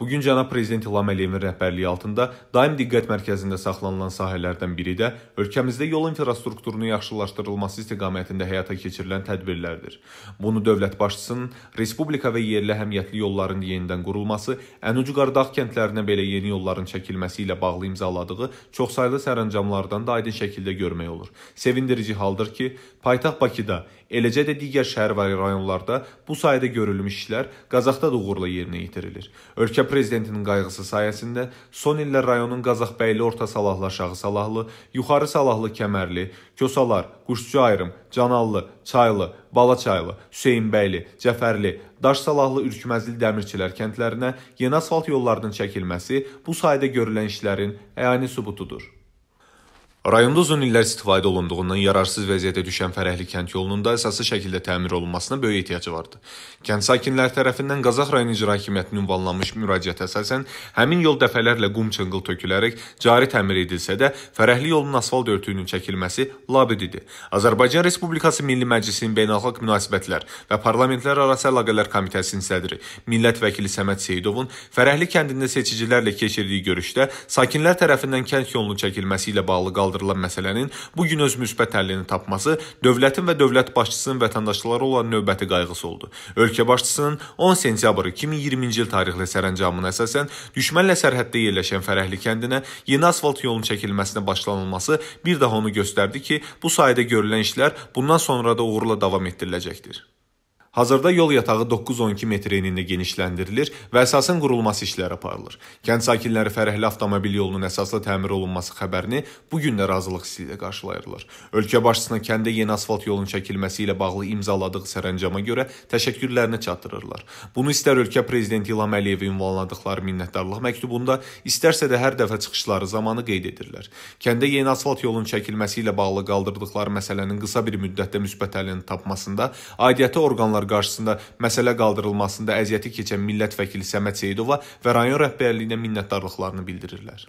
Bugün cənab prezident İlham Əliyevin rəhbərliyi altında daim diqqət mərkəzində saxlanılan sahələrdən biri də ölkəmizdə yol infrastrukturunun yaxşılaşdırılması istiqamətində həyata keçirilən tədbirlərdir. Bunu dövlət başçısının respublika və yerli həmiyyətli yolların yenidən qurulması, Ənucu Qardağ kəndlərinə belə yeni yolların çəkilməsi ilə bağlı imzaladığı çoxsaylı sərəncamlardan da aydın şəkildə görmək olur. Sevindirici haldır ki, paytaxt Bakıda, eləcə də digər şəhər və rayonlarda bu sayədə görülmüş işlər Qazaxda da uğurla yerinə yetirilir. Ölkə Rusiya prezidentinin qayğısı sayəsində son illər rayonun Qazaxbəyli, Orta Salahlı, Aşağı Salahlı, Yuxarı Salahlı, Kəmərli, Kosalar, Quşçu Ayrım, Canallı, Çaylı, Balaçaylı, Hüseynbəyli, Cəfərli, Daşsalahlı, Ürkməzli dəmirçilər kəndlərinə yeni asfalt yollarının çəkilməsi bu sayda görülən işlərin əyani sübutudur. Rayonda uzun illər istifadə olunduğundan yararsız vəziyyətə düşən Fərəhli kənd yolunun da əsaslı şəkildə təmir olunmasına böyük ehtiyacı vardı. Kənd sakinləri tərəfindən Qazax rayon icra hakimiyyətinin ünvanlanmış müraciətə əsasən həmin yol dəfələrlə qum çınqıl tökülərək cari təmir edilsə də, Fərəhli yolunun asfalt örtüyünün çəkilməsi labid idi. Azərbaycan Respublikası Milli Məclisinin Beynəlxalq Münasibətlər və Parlamentlər Arası Əlaqələr Komitəsinin sədri, millət vəkili Səməd Seyidovun Fərəhli kəndində seçicilərlə keçirdiyi görüşdə sakinlər tərəfindən kənd yolunun çəkilməsi ilə bağlı qaldırılması qaldırılan məsələnin bu gün öz müsbət həllini tapması dövlətin və dövlət başçısının vətəndaşlara olan növbəti qayğısı oldu. Ölkə başçısının 10 sentyabr 2020-ci il tarixli sərəncamına əsasən düşmənlə sərhəddə yerləşən Fərəhli kəndinə yeni asfalt yolunun çəkilməsinə başlanılması bir daha onu göstərdi ki, bu sayədə görülən işlər bundan sonra da uğurla davam etdiriləcəkdir. Hazırda yol yatağı 9-12 metr enində genişləndirilir və əsasın qurulması işləri aparılır. Kənd sakinləri fərəhli avtomobil yolunun əsaslı təmir olunması xəbərini bu gün də razılıq hissi ilə qarşılayırlar. Ölkə başçısına kəndə yeni asfalt yolunun çəkilməsi ilə bağlı imzaladığı sərəncama görə təşəkkürlərini çatdırırlar. Bunu istər ölkə prezidenti İlham Əliyev ünvanladıqları minnətdarlıq məktubunda, istərsə də hər dəfə çıxışları zamanı qeyd edirlər. Kəndə yeni asfalt yolunun çəkilməsi ilə bağlı qaldırdıqları məsələnin qısa bir müddətdə müsbət həllini tapmasında aidiyyəti orqanlar orqanlar qarşısında məsələ qaldırılmasında əziyyəti keçən millət vəkili Səməd Seyidova və rayon rəhbərliyinə minnətdarlıqlarını bildirirlər.